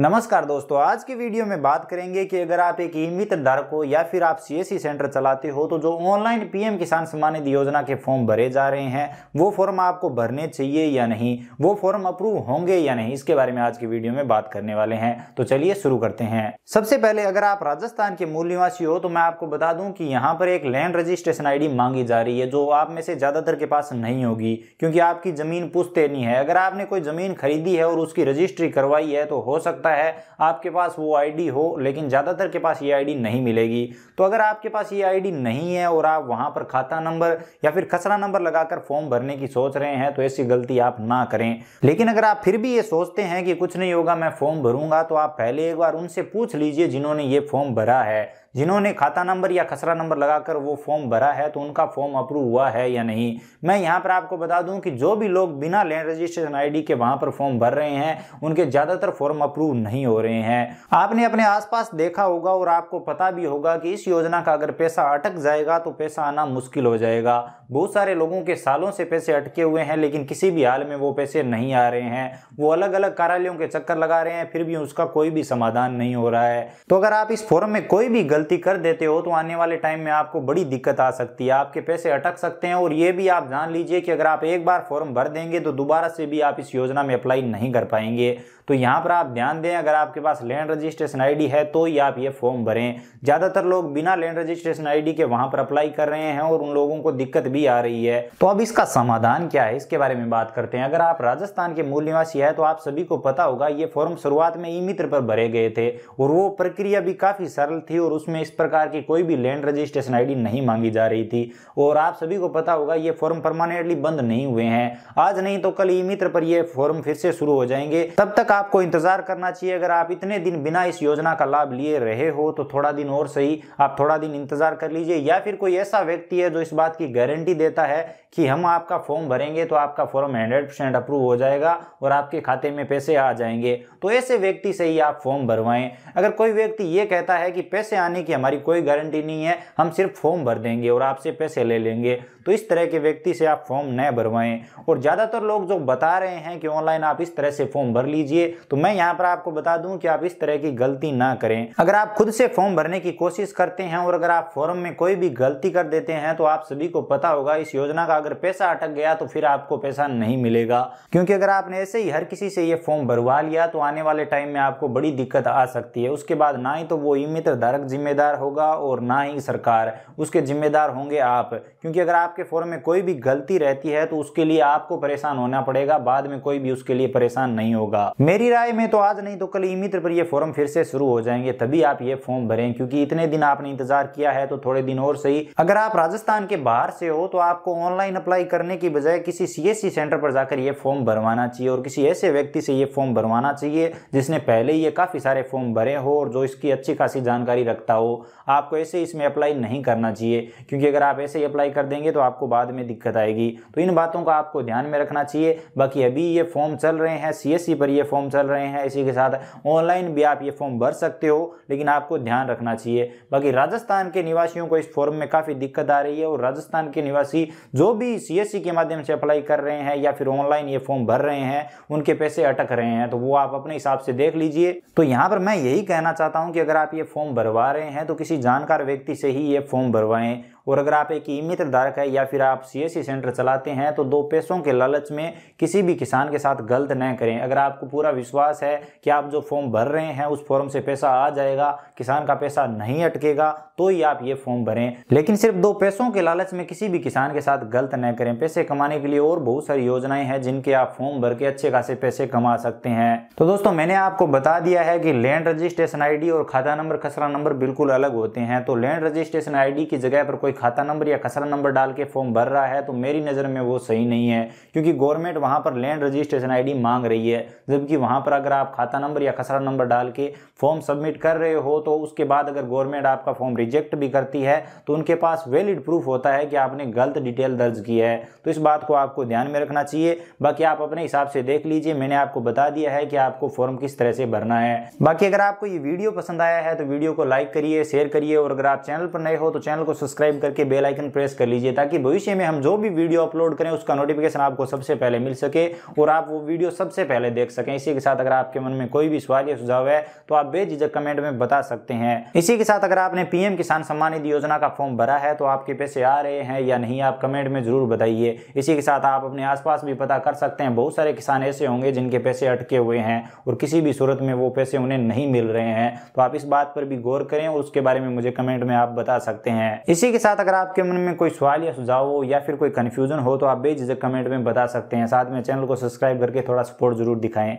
नमस्कार दोस्तों आज की वीडियो में बात करेंगे कि अगर आप एक ई मित्र धारक हो या फिर आप सीएससी e सेंटर चलाते हो तो जो ऑनलाइन पीएम किसान सम्मान निधि योजना के फॉर्म भरे जा रहे हैं वो फॉर्म आपको भरने चाहिए या नहीं वो फॉर्म अप्रूव होंगे या नहीं इसके बारे में आज की वीडियो में बात करने वाले हैं तो चलिए शुरू करते हैं सबसे पहले अगर आप राजस्थान के मूल निवासी हो तो मैं आपको बता दूं कि यहाँ पर एक लैंड रजिस्ट्रेशन आई मांगी जा रही है जो आप में से ज्यादातर के पास नहीं होगी क्योंकि आपकी जमीन नहीं है अगर आपने कोई जमीन खरीदी है और उसकी रजिस्ट्री करवाई है तो हो सकता सकता है आपके पास वो आईडी हो लेकिन ज़्यादातर के पास ये आईडी नहीं मिलेगी तो अगर आपके पास ये आईडी नहीं है और आप वहाँ पर खाता नंबर या फिर खसरा नंबर लगाकर फॉर्म भरने की सोच रहे हैं तो ऐसी गलती आप ना करें लेकिन अगर आप फिर भी ये सोचते हैं कि कुछ नहीं होगा मैं फॉर्म भरूंगा तो आप पहले एक बार उनसे पूछ लीजिए जिन्होंने ये फॉर्म भरा है जिन्होंने खाता नंबर या खसरा नंबर लगाकर वो फॉर्म भरा है तो उनका फॉर्म अप्रूव हुआ है या नहीं मैं यहाँ पर आपको बता दूँ कि जो भी लोग बिना लैंड रजिस्ट्रेशन आईडी के वहाँ पर फॉर्म भर रहे हैं उनके ज़्यादातर फॉर्म अप्रूव नहीं हो रहे हैं आपने अपने आसपास देखा होगा और आपको पता भी होगा कि इस योजना का अगर पैसा अटक जाएगा तो पैसा आना मुश्किल हो जाएगा बहुत सारे लोगों के सालों से पैसे अटके हुए हैं लेकिन किसी भी हाल में वो पैसे नहीं आ रहे हैं वो अलग अलग कार्यालयों के चक्कर लगा रहे हैं फिर भी उसका कोई भी समाधान नहीं हो रहा है तो अगर आप इस फॉर्म में कोई भी गलती गलती कर देते हो तो आने वाले टाइम में आपको बड़ी दिक्कत आ सकती है आपके पैसे अटक सकते हैं और ये भी आप जान लीजिए कि अगर आप एक बार फॉर्म भर देंगे तो दोबारा से भी आप इस योजना में अप्लाई नहीं कर पाएंगे तो यहाँ पर आप ध्यान दें अगर आपके पास लैंड रजिस्ट्रेशन आईडी है तो ही आप ये फॉर्म भरें ज़्यादातर लोग बिना लैंड रजिस्ट्रेशन आईडी के वहाँ पर अप्लाई कर रहे हैं और उन लोगों को दिक्कत भी आ रही है तो अब इसका समाधान क्या है इसके बारे में बात करते हैं अगर आप राजस्थान के मूल निवासी है तो आप सभी को पता होगा ये फॉर्म शुरुआत में ई मित्र पर भरे गए थे और वो प्रक्रिया भी काफ़ी सरल थी और उसमें इसमें इस प्रकार की कोई भी लैंड रजिस्ट्रेशन आईडी नहीं मांगी जा रही थी और आप सभी को पता होगा ये फॉर्म परमानेंटली बंद नहीं हुए हैं आज नहीं तो कल ई मित्र पर ये फॉर्म फिर से शुरू हो जाएंगे तब तक आपको इंतजार करना चाहिए अगर आप इतने दिन बिना इस योजना का लाभ लिए रहे हो तो थोड़ा दिन और सही आप थोड़ा दिन इंतजार कर लीजिए या फिर कोई ऐसा व्यक्ति है जो इस बात की गारंटी देता है कि हम आपका फॉर्म भरेंगे तो आपका फॉर्म हंड्रेड परसेंट अप्रूव हो जाएगा और आपके खाते में पैसे आ जाएंगे तो ऐसे व्यक्ति से ही आप फॉर्म भरवाएं अगर कोई व्यक्ति ये कहता है कि पैसे आने करने की हमारी कोई गारंटी नहीं है हम सिर्फ फॉर्म भर देंगे और आपसे पैसे ले लेंगे तो इस तरह के व्यक्ति से आप फॉर्म न भरवाएं और ज़्यादातर लोग जो बता रहे हैं कि ऑनलाइन आप इस तरह से फॉर्म भर लीजिए तो मैं यहाँ पर आपको बता दूँ कि आप इस तरह की गलती ना करें अगर आप खुद से फॉर्म भरने की कोशिश करते हैं और अगर आप फॉर्म में कोई भी गलती कर देते हैं तो आप सभी को पता होगा इस योजना का अगर पैसा अटक गया तो फिर आपको पैसा नहीं मिलेगा क्योंकि अगर आपने ऐसे ही हर किसी से ये फॉर्म भरवा लिया तो आने वाले टाइम में आपको बड़ी दिक्कत आ सकती है उसके बाद ना ही तो वो ई मित्र धारक जिम्मे जिम्मेदार होगा और ना ही सरकार उसके जिम्मेदार होंगे आप क्योंकि अगर आपके फॉर्म में कोई भी गलती रहती है तो उसके लिए आपको परेशान होना पड़ेगा बाद में कोई भी उसके लिए परेशान नहीं होगा मेरी राय में तो आज नहीं तो कल ई मित्र पर ये फॉर्म फिर से शुरू हो जाएंगे तभी आप ये फॉर्म भरें क्योंकि इतने दिन आपने इंतजार किया है तो थोड़े दिन और सही अगर आप राजस्थान के बाहर से हो तो आपको ऑनलाइन अप्लाई करने की बजाय किसी सी सेंटर पर जाकर ये फॉर्म भरवाना चाहिए और किसी ऐसे व्यक्ति से ये फॉर्म भरवाना चाहिए जिसने पहले ये काफी सारे फॉर्म भरे हो और जो इसकी अच्छी खासी जानकारी रखता हो हो आपको ऐसे इसमें अप्लाई नहीं करना चाहिए क्योंकि अगर आप ऐसे ही अप्लाई कर देंगे तो आपको बाद में दिक्कत आएगी तो इन बातों का आपको ध्यान में रखना चाहिए बाकी अभी ये फॉर्म चल रहे हैं सी e पर ये फॉर्म चल रहे हैं इसी के साथ ऑनलाइन भी आप ये फॉर्म भर सकते हो लेकिन आपको ध्यान रखना चाहिए बाकी राजस्थान के निवासियों को इस फॉर्म में काफ़ी दिक्कत आ रही है और राजस्थान के निवासी जो भी सी e के माध्यम से अप्लाई कर रहे हैं या फिर ऑनलाइन ये फॉर्म भर रहे हैं उनके पैसे अटक रहे हैं तो वो आप अपने हिसाब से देख लीजिए तो यहाँ पर मैं यही कहना चाहता हूँ कि अगर आप ये फॉर्म भरवा रहे रहे हैं तो किसी जानकार व्यक्ति से ही ये फॉर्म भरवाएं और अगर आप एक ई मित्र धारक है या फिर आप सीएससी सेंटर चलाते हैं तो दो पैसों के लालच में किसी भी किसान के साथ गलत न करें अगर आपको पूरा विश्वास है कि आप जो फॉर्म भर रहे हैं उस फॉर्म से पैसा आ जाएगा किसान का पैसा नहीं अटकेगा तो ही आप ये फॉर्म भरें लेकिन सिर्फ दो पैसों के लालच में किसी भी किसान के साथ गलत न करें पैसे कमाने के लिए और बहुत सारी योजनाएं हैं जिनके आप फॉर्म भर के अच्छे खासे पैसे कमा सकते हैं तो दोस्तों मैंने आपको बता दिया है कि लैंड रजिस्ट्रेशन आईडी और खाता नंबर खसरा नंबर बिल्कुल अलग होते हैं तो लैंड रजिस्ट्रेशन आईडी की जगह पर कोई कोई खाता नंबर या खसरा नंबर डाल के फॉर्म भर रहा है तो मेरी नज़र में वो सही नहीं है क्योंकि गवर्नमेंट वहाँ पर लैंड रजिस्ट्रेशन आईडी मांग रही है जबकि वहाँ पर अगर आप खाता नंबर या खसरा नंबर डाल के फॉर्म सबमिट कर रहे हो तो उसके बाद अगर गवर्नमेंट आपका फॉर्म रिजेक्ट भी करती है तो उनके पास वैलिड प्रूफ होता है कि आपने गलत डिटेल दर्ज की है तो इस बात को आपको ध्यान में रखना चाहिए बाकी आप अपने हिसाब से देख लीजिए मैंने आपको बता दिया है कि आपको फॉर्म किस तरह से भरना है बाकी अगर आपको ये वीडियो पसंद आया है तो वीडियो को लाइक करिए शेयर करिए और अगर आप चैनल पर नए हो तो चैनल को सब्सक्राइब करके बेल आइकन प्रेस कर लीजिए ताकि भविष्य में हम जो भी वीडियो अपलोड करें उसका नोटिफिकेशन आपको सबसे पहले मिल सके और आप वो वीडियो सबसे पहले देख सकें इसी के साथ अगर आपके मन में कोई भी सवाल या सुझाव है तो आप बेझिझक कमेंट में बता सकते हैं इसी के साथ अगर आपने पीएम किसान सम्मान निधि योजना का फॉर्म भरा है तो आपके पैसे आ रहे हैं या नहीं आप कमेंट में जरूर बताइए इसी के साथ आप अपने आसपास भी पता कर सकते हैं बहुत सारे किसान ऐसे होंगे जिनके पैसे अटके हुए हैं और किसी भी सूरत में वो पैसे उन्हें नहीं मिल रहे हैं तो आप इस बात पर भी गौर करें और उसके बारे में मुझे कमेंट में आप बता सकते हैं इसी के साथ साथ अगर आपके मन में कोई सवाल या सुझाव हो या फिर कोई कन्फ्यूजन हो तो आप बेझिझक कमेंट में बता सकते हैं साथ में चैनल को सब्सक्राइब करके थोड़ा सपोर्ट जरूर दिखाएं